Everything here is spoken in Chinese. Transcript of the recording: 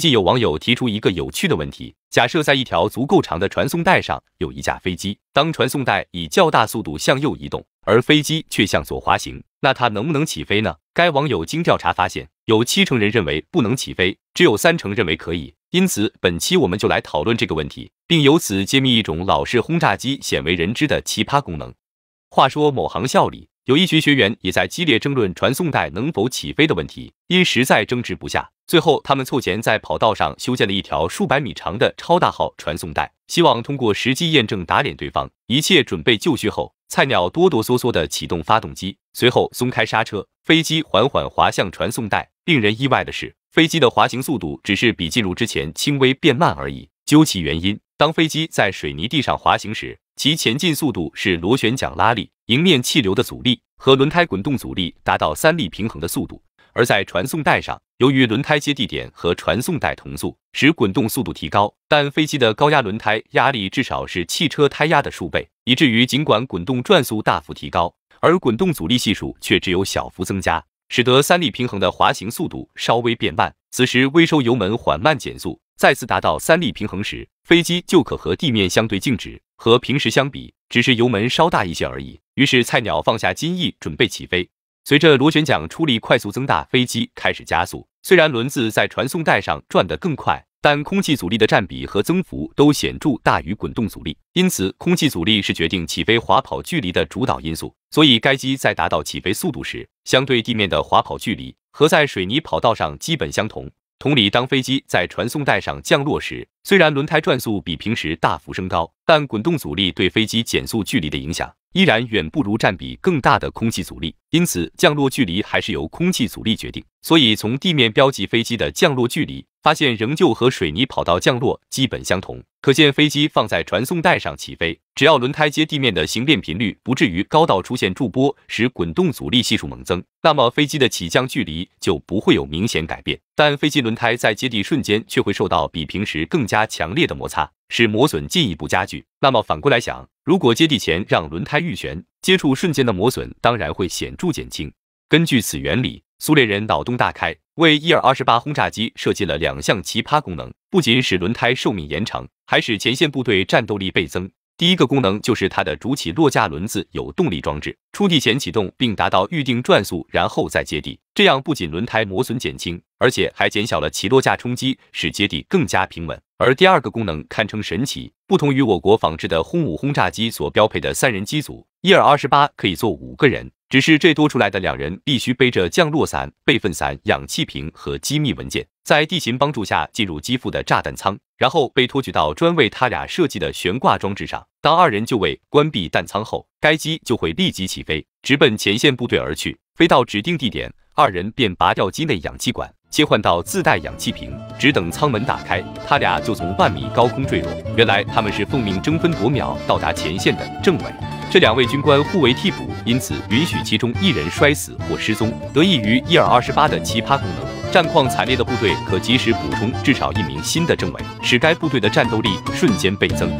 近有网友提出一个有趣的问题：假设在一条足够长的传送带上有一架飞机，当传送带以较大速度向右移动，而飞机却向左滑行，那它能不能起飞呢？该网友经调查发现，有七成人认为不能起飞，只有三成认为可以。因此，本期我们就来讨论这个问题，并由此揭秘一种老式轰炸机鲜为人知的奇葩功能。话说某航校里有一群学员也在激烈争论传送带能否起飞的问题，因实在争执不下。最后，他们凑钱在跑道上修建了一条数百米长的超大号传送带，希望通过实际验证打脸对方。一切准备就绪后，菜鸟哆哆嗦嗦地启动发动机，随后松开刹车，飞机缓缓滑向传送带。令人意外的是，飞机的滑行速度只是比进入之前轻微变慢而已。究其原因，当飞机在水泥地上滑行时，其前进速度是螺旋桨拉力、迎面气流的阻力和轮胎滚动阻力达到三力平衡的速度。而在传送带上，由于轮胎接地点和传送带同速，使滚动速度提高。但飞机的高压轮胎压力至少是汽车胎压的数倍，以至于尽管滚动转速大幅提高，而滚动阻力系数却只有小幅增加，使得三力平衡的滑行速度稍微变慢。此时微收油门，缓慢减速，再次达到三力平衡时，飞机就可和地面相对静止。和平时相比，只是油门稍大一些而已。于是菜鸟放下襟翼，准备起飞。随着螺旋桨出力快速增大，飞机开始加速。虽然轮子在传送带上转得更快，但空气阻力的占比和增幅都显著大于滚动阻力，因此空气阻力是决定起飞滑跑距离的主导因素。所以，该机在达到起飞速度时，相对地面的滑跑距离和在水泥跑道上基本相同。同理，当飞机在传送带上降落时，虽然轮胎转速比平时大幅升高，但滚动阻力对飞机减速距离的影响依然远不如占比更大的空气阻力，因此降落距离还是由空气阻力决定。所以从地面标记飞机的降落距离，发现仍旧和水泥跑道降落基本相同。可见飞机放在传送带上起飞，只要轮胎接地面的形变频率不至于高到出现驻波，使滚动阻力系数猛增，那么飞机的起降距离就不会有明显改变。但飞机轮胎在接地瞬间却会受到比平时更加。它强烈的摩擦使磨损进一步加剧。那么反过来想，如果接地前让轮胎预旋，接触瞬间的磨损当然会显著减轻。根据此原理，苏联人脑洞大开，为伊尔二十八轰炸机设计了两项奇葩功能，不仅使轮胎寿命延长，还使前线部队战斗力倍增。第一个功能就是它的主起落架轮子有动力装置，出地前启动并达到预定转速，然后再接地，这样不仅轮胎磨损减轻，而且还减小了起落架冲击，使接地更加平稳。而第二个功能堪称神奇，不同于我国仿制的轰五轰炸机所标配的三人机组，伊尔二十八可以坐五个人。只是这多出来的两人必须背着降落伞、备份伞、氧气瓶和机密文件，在地勤帮助下进入机腹的炸弹舱，然后被托举到专为他俩设计的悬挂装置上。当二人就位、关闭弹仓后，该机就会立即起飞，直奔前线部队而去。飞到指定地点，二人便拔掉机内氧气管，切换到自带氧气瓶，只等舱门打开，他俩就从万米高空坠落。原来他们是奉命争分夺秒到达前线的政委。这两位军官互为替补，因此允许其中一人摔死或失踪。得益于伊尔二十八的奇葩功能，战况惨烈的部队可及时补充至少一名新的政委，使该部队的战斗力瞬间倍增。